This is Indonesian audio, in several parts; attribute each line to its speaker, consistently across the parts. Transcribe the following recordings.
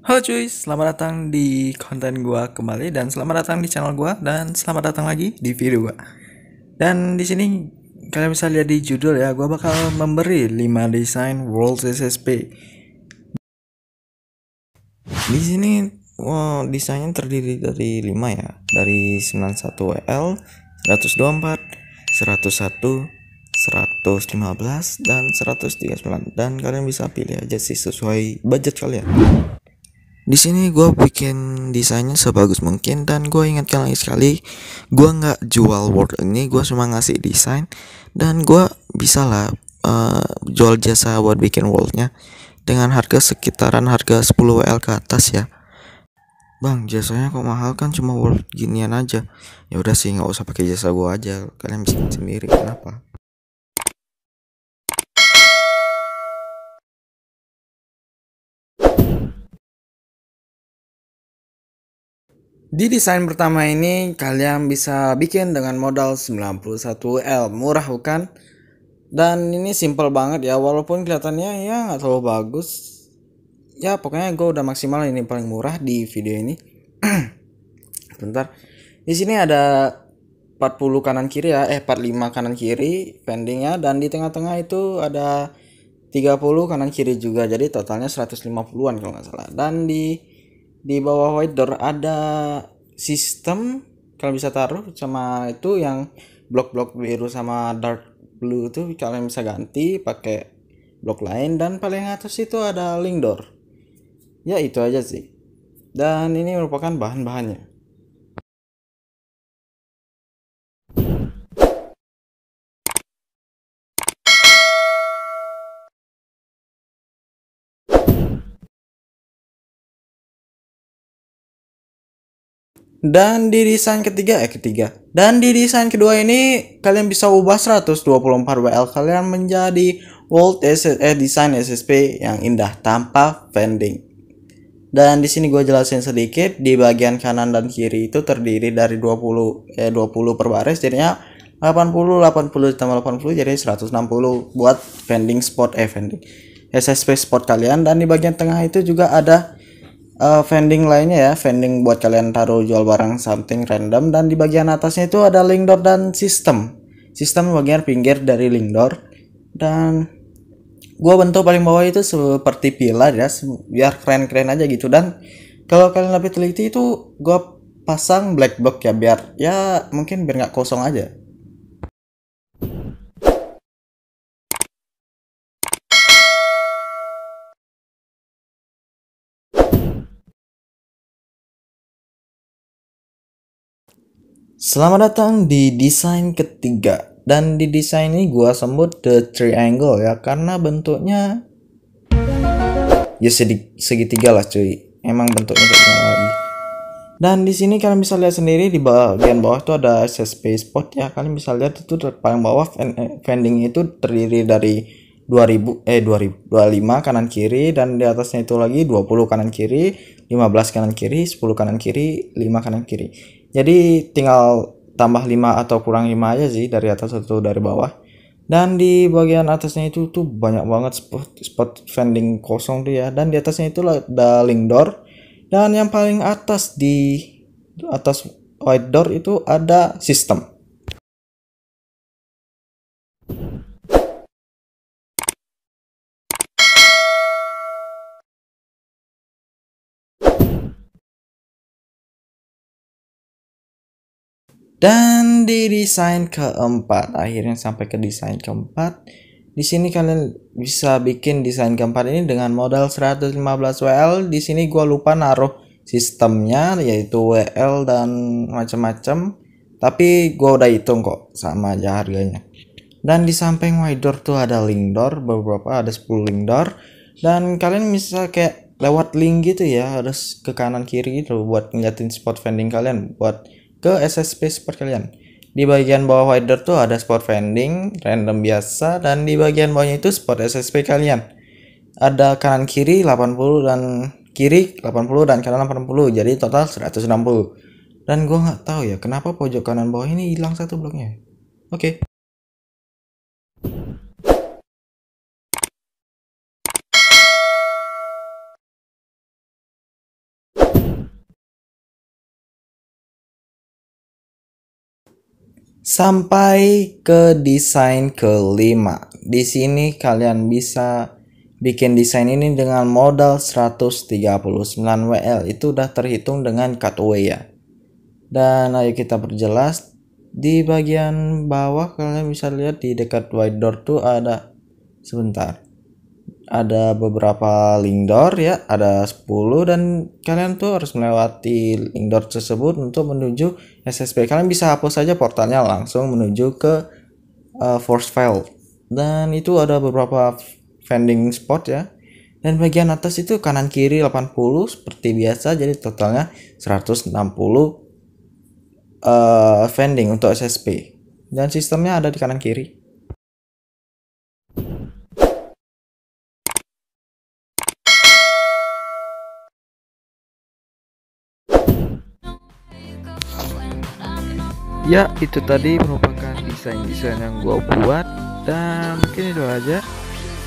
Speaker 1: Halo cuy, selamat datang di konten gua kembali dan selamat datang di channel gua dan selamat datang lagi di video gua. Dan di sini kalian bisa lihat di judul ya, gua bakal memberi 5 desain World SSP. Di sini wow, desainnya terdiri dari 5 ya, dari 91WL, 124, 101, 115 dan 139 dan kalian bisa pilih aja sih sesuai budget kalian di sini gue bikin desainnya sebagus mungkin dan gue ingatkan lagi sekali gue nggak jual word ini gue cuma ngasih desain dan gue bisa lah uh, jual jasa buat bikin worldnya dengan harga sekitaran harga 10 WL ke atas ya Bang, jasanya kok mahal kan cuma world ginian aja. Ya udah sih nggak usah pakai jasa gue aja. Kalian bisa sendiri kenapa? Di desain pertama ini kalian bisa bikin dengan modal 91L murah bukan? Dan ini simple banget ya walaupun kelihatannya ya nggak terlalu bagus. Ya pokoknya gue udah maksimal ini paling murah di video ini. Bentar. Di sini ada 40 kanan kiri ya, eh 45 kanan kiri pendingnya dan di tengah-tengah itu ada 30 kanan kiri juga. Jadi totalnya 150-an kalau nggak salah. Dan di di bawah white door ada sistem kalian bisa taruh sama itu yang blok-blok biru sama dark blue itu kalian bisa ganti pakai blok lain dan paling atas itu ada link door ya itu aja sih dan ini merupakan bahan-bahannya dan di desain ketiga eh ketiga dan di desain kedua ini kalian bisa ubah 124 WL kalian menjadi world SS, eh, design SSP yang indah tanpa vending dan di sini gue jelasin sedikit di bagian kanan dan kiri itu terdiri dari 20 eh 20 per baris jadinya 80 80 ditambah 80 jadi 160 buat vending spot eh vending SSP spot kalian dan di bagian tengah itu juga ada uh, vending lainnya ya vending buat kalian taruh jual barang something random dan di bagian atasnya itu ada link door dan sistem sistem bagian pinggir dari link door dan gua bentuk paling bawah itu seperti pilar ya biar keren-keren aja gitu dan kalau kalian lebih teliti itu gua pasang black box ya biar ya mungkin biar nggak kosong aja Selamat datang di desain ketiga dan di desain ini gua sebut the triangle ya karena bentuknya ya segitiga lah cuy. Emang bentuknya kayak lagi. Dan di sini kalian bisa lihat sendiri di bagian bawah itu ada access space port ya. Kalian bisa lihat itu paling bawah vending eh, itu terdiri dari 2000 eh 2025 25 kanan kiri dan di atasnya itu lagi 20 kanan kiri, 15 kanan kiri, 10 kanan kiri, 5 kanan kiri jadi tinggal tambah 5 atau kurang 5 aja sih dari atas atau dari bawah dan di bagian atasnya itu tuh banyak banget spot spot vending kosong tuh ya dan di atasnya itu ada link door dan yang paling atas di atas white door itu ada sistem dan di desain keempat akhirnya sampai ke desain keempat di sini kalian bisa bikin desain keempat ini dengan modal 115 WL di sini gua lupa naruh sistemnya yaitu WL dan macam-macam tapi gua udah hitung kok sama aja harganya dan di samping wide door tuh ada link door beberapa ada 10 link door dan kalian bisa kayak lewat link gitu ya harus ke kanan kiri gitu buat ngeliatin spot vending kalian buat ke SSP support kalian. Di bagian bawah wider tuh ada support vending, random biasa, dan di bagian bawahnya itu support SSP kalian. Ada kanan kiri 80 dan kiri 80 dan kanan 80, jadi total 160. Dan gue nggak tahu ya kenapa pojok kanan bawah ini hilang satu bloknya. Oke. Okay. sampai ke desain kelima. Di sini kalian bisa bikin desain ini dengan modal 139 WL. Itu udah terhitung dengan cutaway ya. Dan ayo kita perjelas di bagian bawah kalian bisa lihat di dekat white door tuh ada sebentar ada beberapa link door ya, ada 10 dan kalian tuh harus melewati link door tersebut untuk menuju SSP. Kalian bisa hapus saja portalnya langsung menuju ke uh, force file. Dan itu ada beberapa vending spot ya. Dan bagian atas itu kanan kiri 80 seperti biasa jadi totalnya 160 uh, eh, vending untuk SSP. Dan sistemnya ada di kanan kiri. ya itu tadi merupakan desain-desain yang gue buat dan mungkin itu aja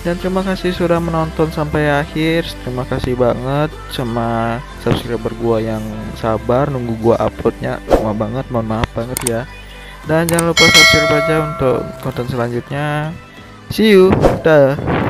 Speaker 1: dan terima kasih sudah menonton sampai akhir terima kasih banget sama subscriber gue yang sabar nunggu gue uploadnya semua banget mohon maaf banget ya dan jangan lupa subscribe aja untuk konten selanjutnya see you dah